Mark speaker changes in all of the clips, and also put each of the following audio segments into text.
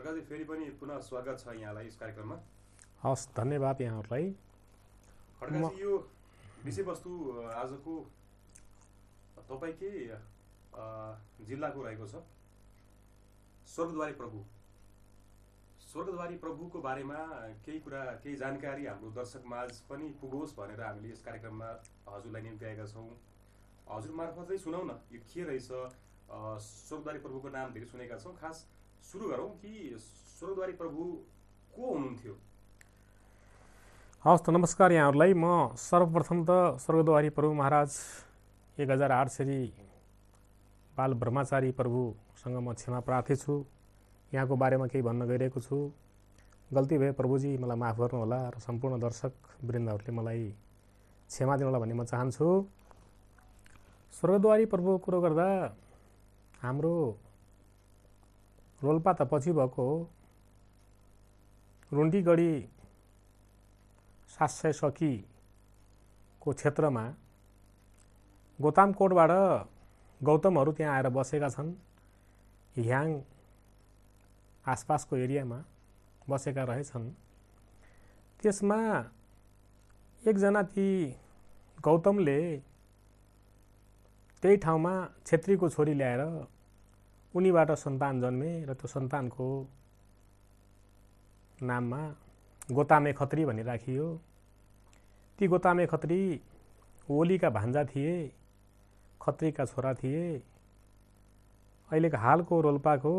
Speaker 1: प्रकाशजी फेरि पनि पुनः स्वागत छ यहाँलाई यस कार्यक्रममा हस् धन्यवाद यहाँहरूलाई खड्काजी यो विषयवस्तु आजको तपाईँकै जिल्लाको रहेको छ स्वर्गद्वारी प्रभु स्वर्गद्वारी प्रभुको बारेमा केही कुरा केही जानकारी हाम्रो दर्शक माझ पनि पुगोस् भनेर हामीले यस कार्यक्रममा हजुरलाई निम्ति आएका छौँ हजुर मार्फतै सुनौ न यो के रहेछ स्वर्गद्वारी प्रभुको नाम धेरै सुनेका छौँ खास सुरु गरौँ कि स्वर्गद्वारी प्रभु को हुनुहुन्थ्यो हवस् त नमस्कार यहाँहरूलाई म सर्वप्रथम त स्वर्गद्वारी प्रभु महाराज एक हजार आठ श्री बाल ब्रह्माचारी प्रभुसँग म क्षमा प्रार्थी छु यहाँको बारेमा केही भन्न गइरहेको छु गल्ती भए प्रभुजी मलाई माफ गर्नुहोला र सम्पूर्ण दर्शक वृन्दहरूले मलाई क्षमा दिनुहोला भन्ने म चाहन्छु स्वर्गद्वारी प्रभुको कुरो गर्दा हाम्रो रोल्पा त पछि भएको हो रुन्टीगढी सात सय सखीको क्षेत्रमा गोतामकोटबाट गौतमहरू त्यहाँ आएर बसेका छन् ह्याङ आसपासको एरियामा बसेका रहेछन् त्यसमा एकजना ती गौतमले त्यही ठाउँमा छेत्रीको छोरी ल्याएर उनीबाट सन्तान जन्मे र त्यो सन्तानको नाममा गोतामे खत्री भनी राखियो ती गोतामे खत्री ओलीका भान्जा थिए खत्रीका छोरा थिए अहिलेको हालको रोल्पाको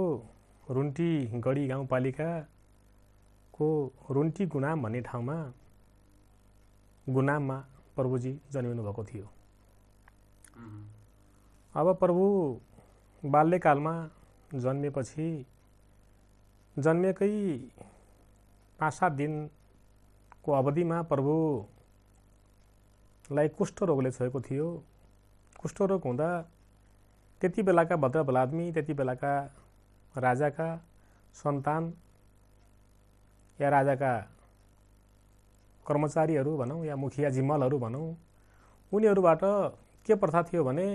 Speaker 1: रुन्टी गढी गाउँपालिकाको रुन्टी गुनाम भन्ने ठाउँमा गुनाममा प्रभुजी जन्मिनु भएको थियो अब प्रभु बाल्यकालमा जन्मेपछि जन्मेकै पाँच सात दिनको अवधिमा प्रभुलाई कुष्ठरोगले छोएको थियो कुष्ठरोग हुँदा त्यति बेलाका भद्रभलादमी त्यति बेलाका राजाका सन्तान या राजाका कर्मचारीहरू भनौँ या मुखिया जिम्मलहरू भनौँ उनीहरूबाट के प्रथा थियो भने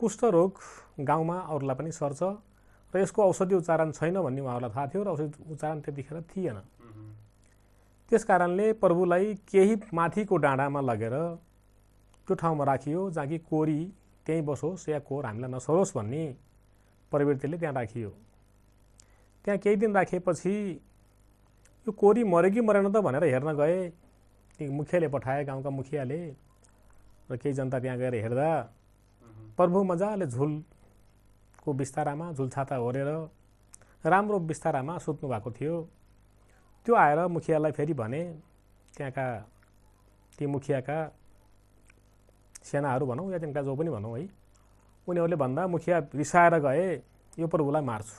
Speaker 1: कुष्ठरोग गाउँमा अरूलाई पनि सर्छ र यसको औषधि उच्चारण छैन भन्ने उहाँहरूलाई थाहा थियो र औषधि उच्चारण त्यतिखेर थिएन त्यस कारणले प्रभुलाई केही माथिको डाँडामा लगेर त्यो ठाउँमा राखियो जहाँ कि कोरी त्यहीँ बसोस् या कोर हामीलाई नसरोस् भन्ने प्रवृत्तिले त्यहाँ राखियो त्यहाँ केही दिन राखेपछि यो कोरी मऱ्यो कि मरेन त भनेर हेर्न गए मुखियाले पठाए गाउँका मुखियाले र केही जनता त्यहाँ गएर हेर्दा प्रभु मजाले झुलको बिस्तारामा झुलछाता होरेर राम्रो बिस्तारामा सुत्नु भएको थियो त्यो आएर मुखियालाई फेरि भने त्यहाँका ती मुखियाका सेनाहरू भनौँ या त्यहाँका जो पनि भनौँ है उनीहरूले भन्दा मुखिया रिसाएर गए यो प्रभुलाई मार्छु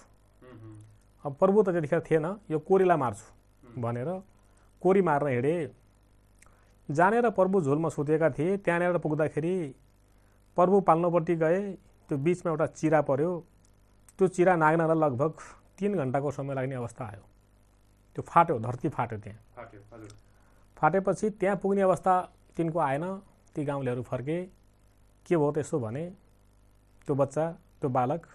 Speaker 1: अब प्रभु त त्यतिखेर थिएन यो कोरीलाई मार्छु भनेर कोरी मार्न हिँडे जानेर प्रभु झुलमा सुतेका थिए त्यहाँनिर पुग्दाखेरि प्रभु पाल्नपट्टि गएँ त्यो बिचमा एउटा चिरा पऱ्यो त्यो चिरा नाग्नलाई लगभग तिन घन्टाको समय लाग्ने अवस्था आयो त्यो फाट्यो धरती फाट्यो त्यहाँ फाटेपछि त्यहाँ पुग्ने अवस्था तिनको आएन ती गाउँलेहरू फर्के के भयो त्यसो भने त्यो बच्चा त्यो बालक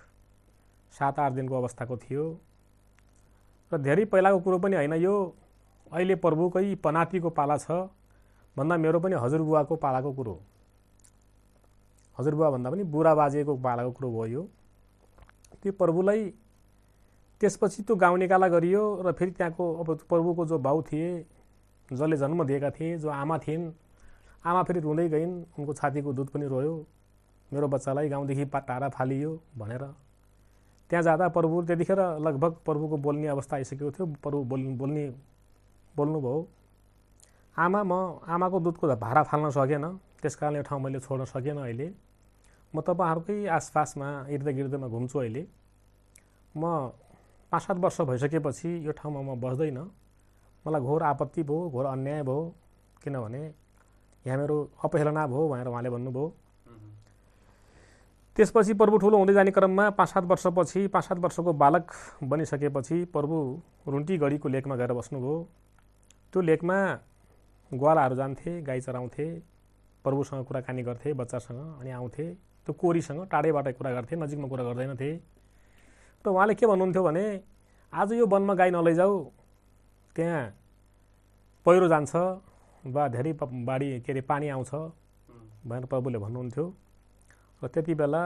Speaker 1: सात आठ दिनको अवस्थाको थियो र धेरै पहिलाको कुरो पनि होइन यो अहिले प्रभुकै पनातीको पाला छ भन्दा मेरो पनि हजुरबुवाको पालाको कुरो हो हजुरबुवा भन्दा पनि बुढा बाजेको बालाको कुरो भयो त्यो प्रभुलाई त्यसपछि त्यो गाउँ निकाला गरियो र फेरि त्यहाँको अब प्रभुको जो भाउ थिए जसले जन्म दिएका थिए जो आमा थिइन् आमा फेरि रुँदै गइन् उनको छातीको दुध पनि रोयो मेरो बच्चालाई गाउँदेखि टाढा फालियो भनेर त्यहाँ जाँदा प्रभु त्यतिखेर लगभग प्रभुको बोल्ने अवस्था आइसकेको थियो प्रभु बोल् बोल्ने बोल्नुभयो आमा म आमाको दुधको भाडा फाल्न सकेन त्यस कारणले ठाउँ मैले छोड्न सकेन अहिले म तपाईँहरूकै आसपासमा गिर्दैमा घुम्छु अहिले म पाँच सात वर्ष भइसकेपछि यो ठाउँमा म बस्दैन मलाई घोर आपत्ति भयो घोर अन्याय भयो किनभने यहाँ मेरो अपहेलना भयो भनेर उहाँले भन्नुभयो त्यसपछि प्रभु ठुलो हुँदै जाने क्रममा पाँच सात वर्षपछि पाँच सात वर्षको बालक बनिसकेपछि प्रभु रुन्टीगढीको लेकमा गएर बस्नुभयो त्यो लेकमा ग्वालाहरू जान्थे गाई चराउँथे प्रभुसँग कुराकानी गर्थे बच्चासँग अनि आउँथे त्यो कोरीसँग टाढैबाट कुरा गर्थे नजिकमा कुरा गर्दैनथे र उहाँले के भन्नुहुन्थ्यो भने आज यो वनमा गाई नलैजाऊ त्यहाँ पहिरो जान्छ वा धेरै बाढी के अरे पानी आउँछ भनेर प्रभुले भन्नुहुन्थ्यो र त्यति बेला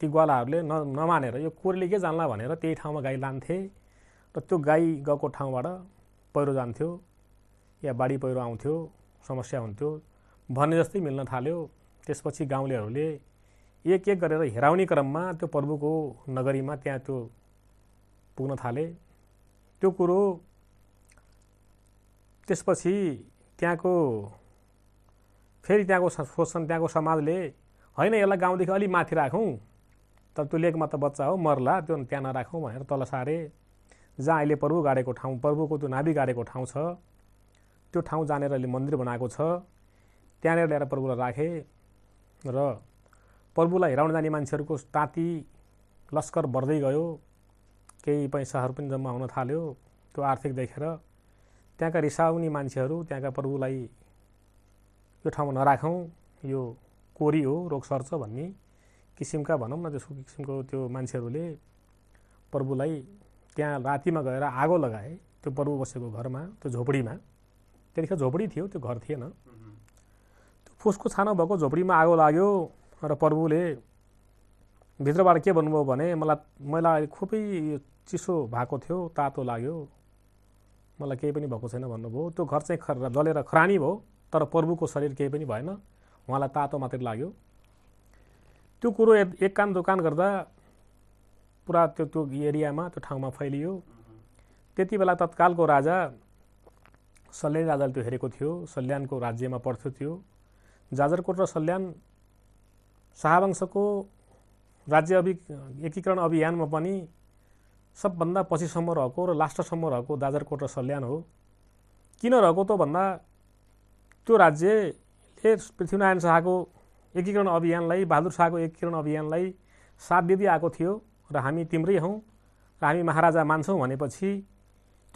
Speaker 1: ती ग्वालाहरूले न नमानेर यो कोरीले के जान्ला भनेर त्यही ठाउँमा गाई लान्थे र त्यो गाई गएको ठाउँबाट पहिरो जान्थ्यो या बाढी पहिरो आउँथ्यो समस्या हुन्थ्यो भने जस्तै मिल्न थाल्यो त्यसपछि गाउँलेहरूले एक एक गरेर हेराउने क्रममा त्यो प्रभुको नगरीमा त्यहाँ त्यो पुग्न थाले त्यो कुरो त्यसपछि त्यहाँको फेरि त्यहाँको शोषण त्यहाँको समाजले होइन यसलाई गाउँदेखि अलिक माथि राखौँ तर त्यो लेकमा त बच्चा हो मर्ला त्यो त्यहाँ नराखौँ भनेर तल सारे जहाँ अहिले प्रभु गाडेको ठाउँ प्रभुको त्यो नाभि गाडेको ठाउँ छ त्यो ठाउँ जानेर अहिले मन्दिर बनाएको छ त्यहाँनिर ल्याएर प्रभुलाई राखे र प्रभुलाई हेराउन जाने मान्छेहरूको ताती लस्कर बढ्दै गयो केही पैसाहरू पनि जम्मा हुन थाल्यो त्यो आर्थिक देखेर त्यहाँका रिसाउने मान्छेहरू त्यहाँका प्रभुलाई यो ठाउँमा नराखौँ यो कोरी हो रोग सर्छ भन्ने किसिमका भनौँ न त्यसको किसिमको त्यो मान्छेहरूले प्रभुलाई त्यहाँ रातिमा गएर आगो लगाए त्यो प्रभु बसेको घरमा त्यो झोपडीमा त्यतिखेर झोपडी थियो त्यो घर थिएन त्यो फुसको छानो भएको झोपडीमा आगो लाग्यो र प्रभुले भित्रबाट के भन्नुभयो भने मलाई अहिले खुबै चिसो भएको थियो तातो लाग्यो मलाई केही पनि भएको छैन भन्नुभयो त्यो घर चाहिँ खर जलेर खरानी भयो तर प्रभुको शरीर केही पनि भएन उहाँलाई तातो मात्रै लाग्यो त्यो कुरो एक कान दोकान गर्दा पुरा त्यो त्यो एरियामा त्यो ठाउँमा फैलियो त्यति बेला तत्कालको राजा सल्यान राजाले त्यो हेरेको थियो सल्यानको राज्यमा पर्थ्यो त्यो जाजरकोट र सल्यान शाहवंशको राज्य अभि एकीकरण अभियानमा पनि सबभन्दा पछिसम्म रहेको र लास्टसम्म रहेको दाजरकोट र सल्यान हो किन रहेको त भन्दा त्यो राज्यले पृथ्वीनारायण शाहको एकीकरण अभियानलाई बहादुर शाहको एकीकरण अभियानलाई साथ दिँदै आएको थियो र हामी तिम्रै हौँ र हामी महाराजा मान्छौँ भनेपछि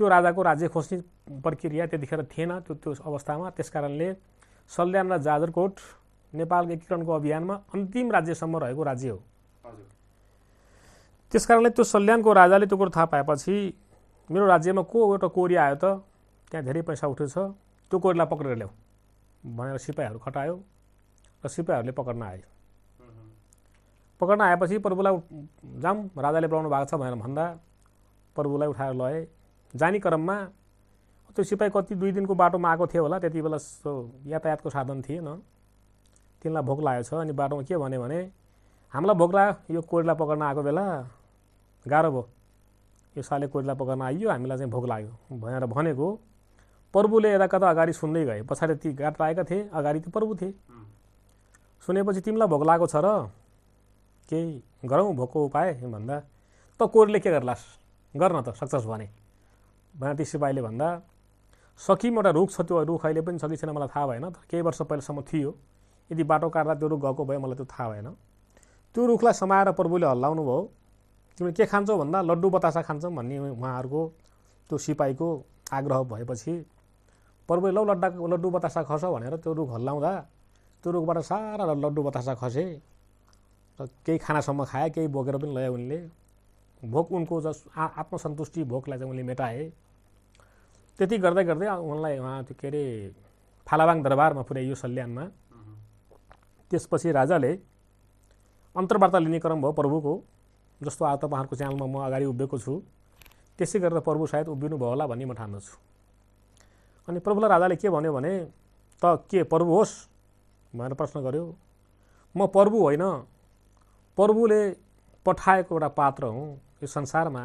Speaker 1: त्यो राजाको राज्य खोज्ने प्रक्रिया त्यतिखेर थिएन त्यो त्यो अवस्थामा त्यस कारणले सल्यान र जाजरकोट नेपालको एकीकरणको अभियानमा अन्तिम राज्यसम्म रहेको राज्य हो त्यस कारणले त्यो सल्यानको राजाले त्यो कुरो थाहा पाएपछि मेरो राज्यमा को एउटा कोरी आयो त त्यहाँ धेरै पैसा उठेछ त्यो कोरीलाई पक्रेर ल्याऊ भनेर सिपाहीहरू खटायो र सिपाहीहरूले पक्र्न आयो पक्र्न आएपछि प्रभुलाई जाम राजाले बोलाउनु भएको छ भनेर भन्दा प्रभुलाई उठाएर लए जाने क्रममा त्यो सिपाही कति दुई दिनको बाटोमा आएको थियो होला त्यति बेला यातायातको साधन थिएन तिनलाई भोक लागेको छ अनि बाटोमा के भन्यो भने हामीलाई भोक लाग्यो यो कोइला पकड्न आएको बेला गाह्रो भयो यो साले कोइला पकड्न आइयो हामीलाई चाहिँ भोक लाग्यो भनेर भनेको प्रभुले यता कता अगाडि सुन्दै गए पछाडि ती गाट पाएका थिए अगाडि त प्रभु थिए सुनेपछि तिमीलाई भोक लागेको छ र केही गरौँ भोकको उपाय भन्दा त कोरले के गर्लास् गर्न त सक्छस् भने भनेर ती सिपाहीले भन्दा सकिम एउटा रुख छ त्यो रुख अहिले पनि छैन मलाई थाहा भएन केही वर्ष पहिलासम्म थियो यदि बाटो काट्दा त्यो रुख गएको भए मलाई त्यो थाहा भएन त्यो रुखलाई समाएर प्रभुले हल्लाउनु भयो तिमी के खान्छौ भन्दा लड्डु बतासा खान्छौँ भन्ने उहाँहरूको त्यो सिपाहीको आग्रह भएपछि प्रभुले लौ लड्डा लड्डु बतासा खस भनेर त्यो रुख हल्लाउँदा त्यो रुखबाट सारा लड्डु बतासा खसे र केही खानासम्म खाए केही बोकेर पनि लयो उनले भोक उनको जस आ आत्मसन्तुष्टि भोकलाई चाहिँ उनले मेटाए त्यति गर्दै गर्दै उनलाई उहाँ त्यो के अरे फालाबाङ दरबारमा पुऱ्याइयो सल्यानमा त्यसपछि राजाले अन्तर्वार्ता लिने क्रम भयो प्रभुको जस्तो आज तपाईँहरूको च्यानलमा म अगाडि उभिएको छु त्यसै गरेर प्रभु सायद उभिनु भयो होला भन्ने म ठान्दछु अनि प्रभुलाई राजाले के भन्यो भने त के प्रभु होस् भनेर प्रश्न गर्यो म प्रभु होइन प्रभुले पठाएको एउटा पात्र हुँ यो संसारमा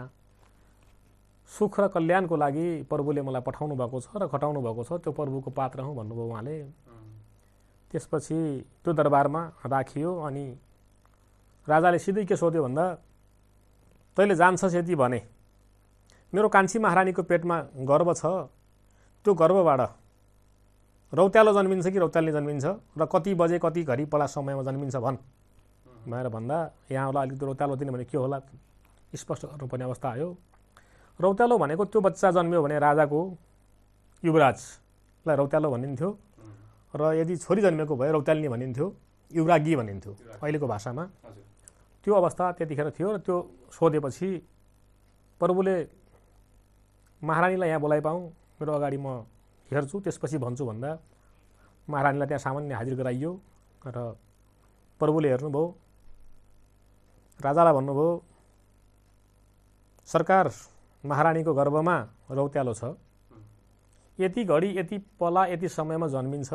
Speaker 1: सुख र कल्याणको लागि प्रभुले मलाई पठाउनु भएको छ र खटाउनु भएको छ त्यो प्रभुको पात्र हुँ भन्नुभयो उहाँले त्यसपछि त्यो दरबारमा राखियो अनि राजाले सिधै के सोध्यो भन्दा तैँले जान्छस् यदि भने मेरो कान्छी महारानीको पेटमा गर्व छ त्यो गर्वबाट रौत्यालो जन्मिन्छ कि रौत्यालले जन्मिन्छ र कति बजे कति घरि पला समयमा जन्मिन्छ भन् भनेर भन्दा यहाँलाई अलिकति रौत्यालो दिने भने के होला स्पष्ट गर्नुपर्ने अवस्था आयो रौत्यालो भनेको त्यो बच्चा जन्मियो भने राजाको युवराजलाई रौत्यालो भनिन्थ्यो र यदि छोरी जन्मेको भए रौतालिनी भनिन्थ्यो युवरागी भनिन्थ्यो अहिलेको भाषामा त्यो अवस्था त्यतिखेर थियो र त्यो सोधेपछि प्रभुले महारानीलाई यहाँ बोलाइ पाऊँ मेरो अगाडि म हेर्छु त्यसपछि भन्छु भन्दा महारानीलाई त्यहाँ सामान्य हाजिर गराइयो र प्रभुले हेर्नुभयो राजालाई भन्नुभयो सरकार महारानीको गर्भमा रौत्यालो छ यति घडी यति पला यति समयमा जन्मिन्छ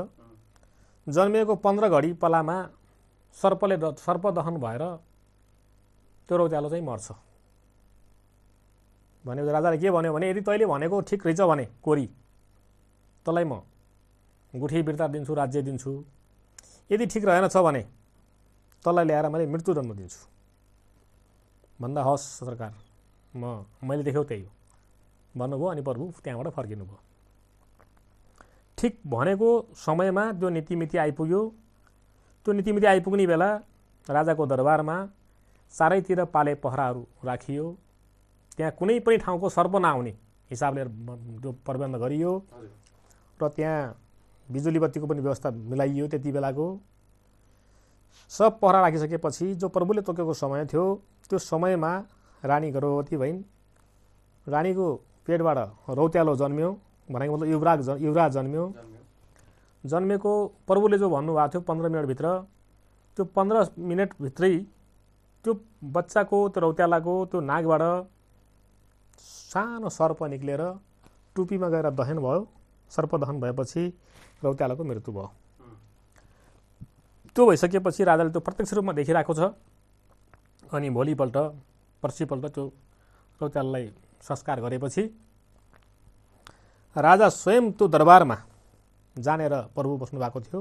Speaker 1: जन्मिएको पन्ध्र घडी पलामा सर्पले द दहन भएर त्यो रौत्यालो चाहिँ मर्छ भने राजाले के भन्यो भने यदि तैँले भनेको ठिक रहेछ भने कोरी तँलाई म गुठी बिर्ता दिन्छु राज्य दिन्छु यदि ठिक छ भने तँलाई ल्याएर मैले मृत्युदण्ड दिन्छु भन्दा हवस् सरकार म मैले देखेँ त्यही हो भन्नुभयो अनि प्रभु त्यहाँबाट फर्किनु भयो ठिक भनेको समयमा त्यो नीतिमिति आइपुग्यो त्यो नीतिमिति आइपुग्ने बेला राजाको दरबारमा चारैतिर पाले पहराहरू राखियो त्यहाँ कुनै पनि ठाउँको सर्प नआउने हिसाबले त्यो प्रबन्ध गरियो र त्यहाँ बिजुली बत्तीको पनि व्यवस्था मिलाइयो त्यति बेलाको सब पहरा राखिसकेपछि जो प्रभुले तोकेको समय थियो त्यो समयमा रानी गर्भवती भइन् रानीको पेटबाट रौत्यालो जन्म्यो भनेको मतलब युवराज युवराज जन्म्यो जन्मेको प्रभुले जो भन्नुभएको थियो पन्ध्र मिनटभित्र त्यो पन्ध्र मिनटभित्रै त्यो बच्चाको त्यो रौत्यालाको त्यो नागबाट सानो सर्प निक्लेर टुपीमा गएर दहन भयो सर्प दहन भएपछि रौत्यालाको मृत्यु भयो त्यो भइसकेपछि राजाले त्यो प्रत्यक्ष रूपमा देखिरहेको छ अनि भोलिपल्ट पर्सिपल्ट त्यो रौत्याललाई संस्कार गरेपछि राजा स्वयं त्यो दरबारमा जानेर प्रभु बस्नुभएको थियो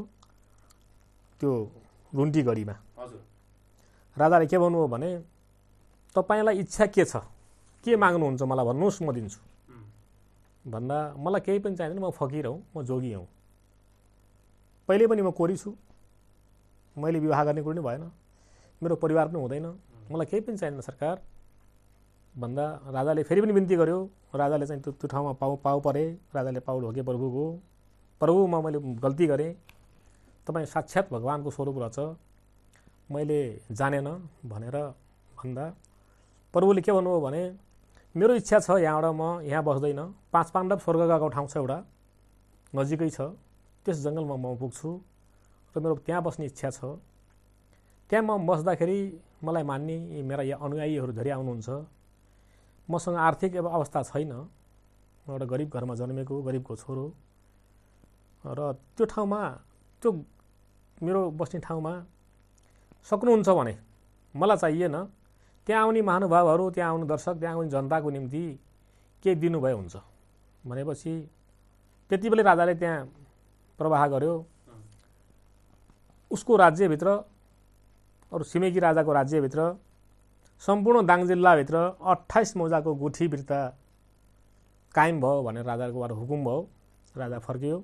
Speaker 1: त्यो रुन्टी हजुर राजाले के भन्नुभयो भने तपाईँलाई इच्छा के छ के माग्नुहुन्छ मलाई भन्नुहोस् म दिन्छु भन्दा मलाई केही पनि चाहिँदैन म फकिर हौँ म जोगी हौ पहिले पनि म कोरी छु मैले विवाह गर्ने कुरो नै भएन मेरो परिवार पनि हुँदैन मलाई केही पनि चाहिँदैन सरकार भन्दा राजाले फेरि पनि बिन्ती गर्यो राजाले चाहिँ त्यो त्यो ठाउँमा पाउ पाउ परे राजाले पाउ ढोके प्रभुको प्रभु म मैले गल्ती गरेँ तपाईँ साक्षात् भगवान्को स्वरूप रहेछ मैले जानेन भनेर भन्दा प्रभुले के भन्नुभयो भने मेरो इच्छा छ यहाँबाट म यहाँ बस्दैन पाँच पाण्डव स्वर्ग गएको ठाउँ छ एउटा नजिकै छ त्यस जङ्गलमा म पुग्छु र मेरो त्यहाँ बस्ने इच्छा छ त्यहाँ म बस्दाखेरि मलाई मान्ने मेरा यहाँ अनुयायीहरू धेरै आउनुहुन्छ मसँग आर्थिक अब अवस्था छैन म एउटा गरिब घरमा जन्मेको गरिबको छोरो र त्यो ठाउँमा त्यो मेरो बस्ने ठाउँमा सक्नुहुन्छ भने मलाई चाहिएन त्यहाँ आउने महानुभावहरू त्यहाँ आउने दर्शक त्यहाँ आउने जनताको निम्ति केही दिनुभए हुन्छ भनेपछि त्यति बेलै राजाले त्यहाँ प्रवाह गर्यो उसको राज्यभित्र अरू छिमेकी राजाको राज्यभित्र सम्पूर्ण दाङ जिल्लाभित्र अट्ठाइस मौजाको गुठी बिर्ता कायम भयो भनेर राजाकोबाट हुकुम भयो राजा फर्कियो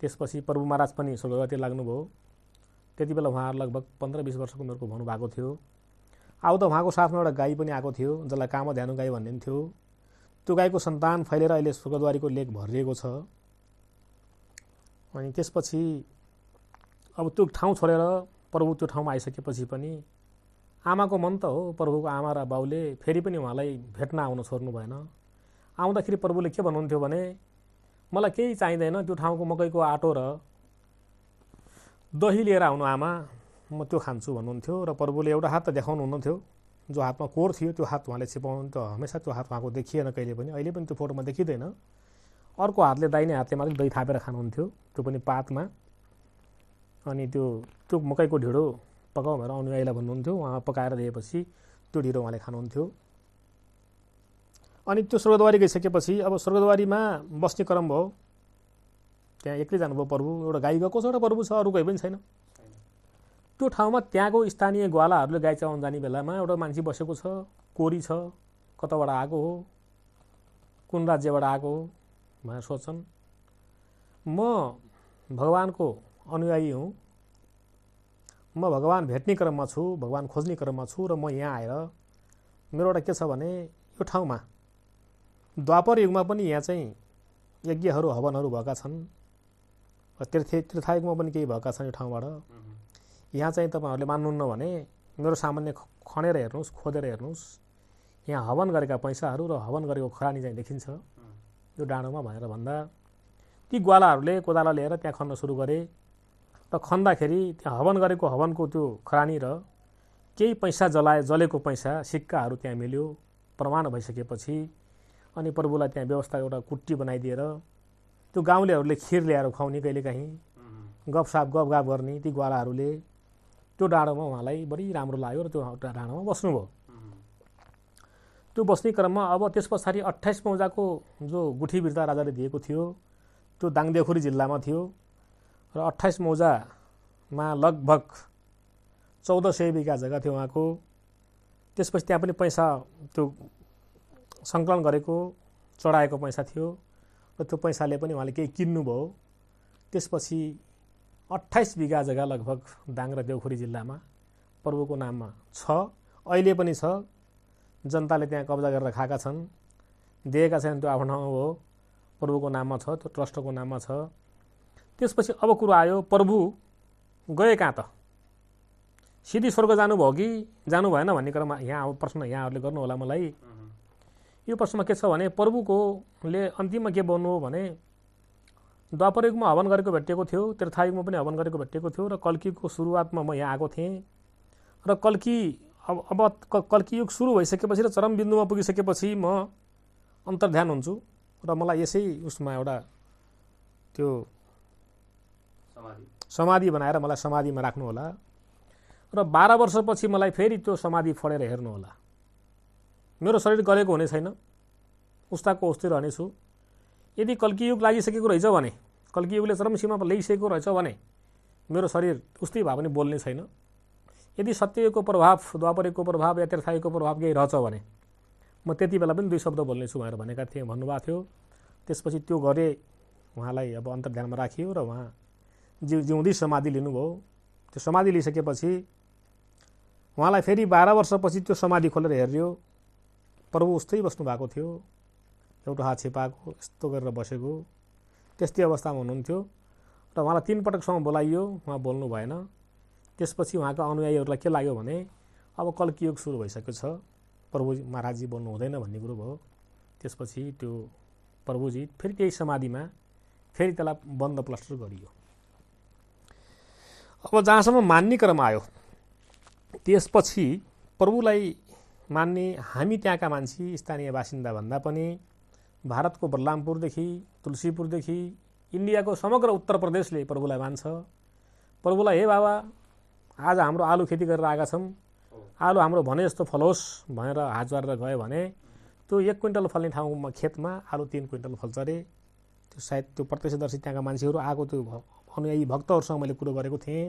Speaker 1: त्यसपछि प्रभु महाराज पनि स्वर्गति लाग्नुभयो त्यति बेला उहाँहरू लगभग पन्ध्र बिस वर्षको उमेरको भएको थियो आउँदा उहाँको साथमा एउटा गाई पनि आएको थियो जसलाई कामो ध्यानु गाई भन्ने थियो त्यो गाईको सन्तान फैलेर अहिले स्वर्गद्वारीको लेख भरिएको छ अनि त्यसपछि अब त्यो ठाउँ छोडेर प्रभु त्यो ठाउँमा आइसकेपछि पनि आमाको मन त हो प्रभुको आमा र बाउले फेरि पनि उहाँलाई भेट्न आउन छोड्नु भएन आउँदाखेरि प्रभुले के भन्नुहुन्थ्यो भने मलाई केही चाहिँदैन त्यो ठाउँको मकैको आटो र दही लिएर आउनु आमा म त्यो खान्छु भन्नुहुन्थ्यो र प्रभुले एउटा हात त देखाउनु हुनुहुन्थ्यो जो हातमा कोर थियो त्यो हात उहाँले छिपाउनु त हमेसा त्यो हात उहाँको देखिएन कहिले पनि अहिले पनि त्यो फोटोमा देखिँदैन अर्को हातले दाहिने हातले मात्रै दही थापेर खानुहुन्थ्यो त्यो पनि पातमा अनि त्यो त्यो मकैको ढिँडो पकाऊ भनेर अनुयायीलाई भन्नुहुन्थ्यो उहाँ पकाएर दिएपछि त्यो ढिँडो उहाँले खानुहुन्थ्यो अनि त्यो स्वर्गद्वारी गइसकेपछि अब स्वर्गद्वारीमा बस्ने क्रम भयो त्यहाँ एक्लै जानुभयो प्रभु एउटा गाई गएको छ एउटा प्रभु छ अरू कोही पनि छैन त्यो ठाउँमा त्यहाँको स्थानीय ग्वालाहरूले गाई चलाउन जाने बेलामा एउटा मान्छे बसेको छ कोरी छ कताबाट आएको हो कुन राज्यबाट आएको हो भनेर सोध्छन् म भगवान्को अनुयायी हुँ म भगवान् भेट्ने क्रममा छु भगवान् खोज्ने क्रममा छु र म यहाँ आएर मेरो एउटा के छ भने यो ठाउँमा द्वापर युगमा पनि यहाँ चाहिँ यज्ञहरू हवनहरू भएका छन् तीर्थ तीर्थायुगमा पनि केही भएका छन् यो ठाउँबाट यहाँ चाहिँ तपाईँहरूले मान्नुहुन्न भने मेरो सामान्य खनेर हेर्नुहोस् खोदेर हेर्नुहोस् यहाँ हवन गरेका पैसाहरू र हवन गरेको खरानी चाहिँ देखिन्छ यो डाँडोमा भनेर भन्दा ती ग्वालाहरूले कोदाला लिएर त्यहाँ खन्न सुरु गरे र खन्दाखेरि त्यहाँ हवन गरेको हवनको त्यो खरानी र केही पैसा जलाए जलेको पैसा सिक्काहरू त्यहाँ मिल्यो प्रमाण भइसकेपछि अनि प्रभुलाई त्यहाँ व्यवस्था एउटा कुट्टी बनाइदिएर त्यो गाउँलेहरूले खिर ल्याएर खुवाउने कहिलेकाहीँ गफसाप गफगाफ गर्ने ती ग्वालाहरूले त्यो डाँडोमा उहाँलाई बढी राम्रो लाग्यो र त्यो डाँडोमा बस्नुभयो त्यो बस्ने क्रममा अब त्यस पछाडि अट्ठाइस मौजाको जो गुठी बिर्ता राजाले दिएको थियो त्यो दाङदेखुरी जिल्लामा थियो र अट्ठाइस मौजामा लगभग चौध सय बिघा जग्गा थियो उहाँको त्यसपछि त्यहाँ पनि पैसा त्यो सङ्कलन गरेको चढाएको पैसा थियो र त्यो पैसाले पनि उहाँले केही किन्नुभयो त्यसपछि अट्ठाइस बिघा जग्गा लगभग दाङ र देउखुरी जिल्लामा प्रभुको नाममा छ अहिले पनि छ जनताले त्यहाँ कब्जा गरेर खाएका छन् दिएका छैनन् त्यो आफ्नो ठाउँमा हो प्रभुको नाममा छ त्यो ट्रस्टको नाममा छ त्यसपछि अब कुरो आयो प्रभु गए कहाँ त सिधी स्वर्ग जानुभयो कि जानु भएन भन्ने कुरामा यहाँ अब प्रश्न यहाँहरूले गर्नु होला मलाई यो प्रश्नमा के छ भने प्रभुकोले अन्तिममा के बोल्नु हो भने युगमा हवन गरेको भेटिएको थियो तीर्थायुगमा पनि हवन गरेको भेटिएको थियो र कल्कीको सुरुवातमा म यहाँ आएको थिएँ र कल्की अब अब कल्की युग सुरु भइसकेपछि र चरम बिन्दुमा पुगिसकेपछि म अन्तर्ध्यान हुन्छु र मलाई यसै उसमा एउटा त्यो समाधि बनाएर मलाई समाधिमा राख्नुहोला र बाह्र वर्षपछि मलाई फेरि त्यो समाधि फडेर हेर्नुहोला मेरो शरीर गलेको हुने छैन उस्ताको उस्तै रहनेछु यदि कल्कियुग लागिसकेको रहेछ भने कल्कीयुगले चरम सीमामा ल्याइसकेको रहेछ भने मेरो शरीर उस्तै भए पनि बोल्ने छैन यदि सत्यको प्रभाव द्वापरेको प्रभाव या तीर्थायुगको प्रभाव केही रहेछ भने म त्यति बेला पनि दुई शब्द बोल्नेछु भनेर भनेका थिएँ भन्नुभएको थियो त्यसपछि त्यो गरेँ उहाँलाई अब अन्तर्ध्यानमा राखियो र उहाँ जिउ जिउँदै समाधि लिनुभयो त्यो समाधि लिइसकेपछि उहाँलाई फेरि बाह्र वर्षपछि त्यो समाधि खोलेर हेऱ्यो प्रभु उस्तै बस्नु भएको थियो एउटा हात छिपाएको यस्तो गरेर बसेको त्यस्तै अवस्थामा हुनुहुन्थ्यो र उहाँलाई तिनपटकसम्म बोलाइयो उहाँ बोल्नु भएन त्यसपछि उहाँको अनुयायीहरूलाई के लाग्यो भने अब कल्कियोग सुरु भइसकेको छ प्रभुजी महाराजजी बोल्नु हुँदैन भन्ने कुरो भयो त्यसपछि त्यो प्रभुजी फेरि त्यही समाधिमा फेरि त्यसलाई बन्द प्लास्टर गरियो अब जहाँसम्म मान्ने क्रम आयो त्यसपछि प्रभुलाई मान्ने हामी त्यहाँका मान्छे स्थानीय बासिन्दा भन्दा पनि भारतको बलरामपुरदेखि तुलसीपुरदेखि इन्डियाको समग्र उत्तर प्रदेशले प्रभुलाई मान्छ प्रभुलाई हे बाबा आज हाम्रो आलु खेती गरेर आएका छौँ आलु हाम्रो भने जस्तो फलोस् भनेर हात जोडेर गयो भने त्यो एक क्विन्टल फल्ने ठाउँमा खेतमा आलु तिन क्विन्टल फल्छ अरे त्यो सायद त्यो प्रत्यक्षदर्शी त्यहाँका मान्छेहरू आएको त्यो अनुयायी भक्तहरूसँग मैले कुरो गरेको थिएँ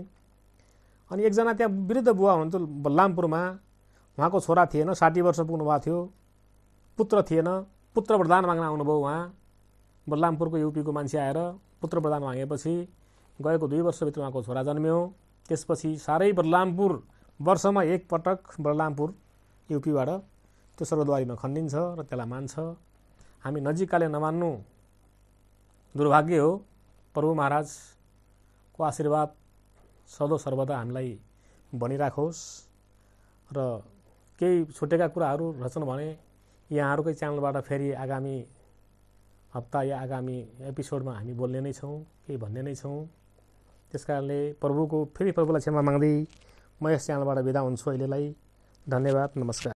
Speaker 1: अनि एकजना त्यहाँ वृद्ध बुवा हुनुहुन्थ्यो बल्लामपुरमा उहाँको छोरा थिएन साठी वर्ष पुग्नु भएको थियो पुत्र थिएन पुत्र प्रधान माग्न आउनुभयो उहाँ बल्लामपुरको युपीको मान्छे आएर पुत्र प्रधान मागेपछि गएको दुई वर्षभित्र उहाँको छोरा जन्म्यो त्यसपछि साह्रै बल्लामपुर वर्षमा एकपटक बल्लामपुर युपीबाट त्यो सर्वद्वारीमा खनिन्छ र त्यसलाई मान्छ हामी नजिककाले नमान्नु दुर्भाग्य हो प्रभु महाराज को आशीर्वाद सदो सर्वदा हामीलाई बनिराखोस् र केही छुटेका कुराहरू रहेछन् भने यहाँहरूकै च्यानलबाट फेरि आगामी हप्ता या आगामी एपिसोडमा हामी बोल्ने नै छौँ केही भन्ने नै छौँ त्यस कारणले प्रभुको फेरि प्रभुलाई क्षमा माग्दै म यस च्यानलबाट बिदा हुन्छु अहिलेलाई धन्यवाद नमस्कार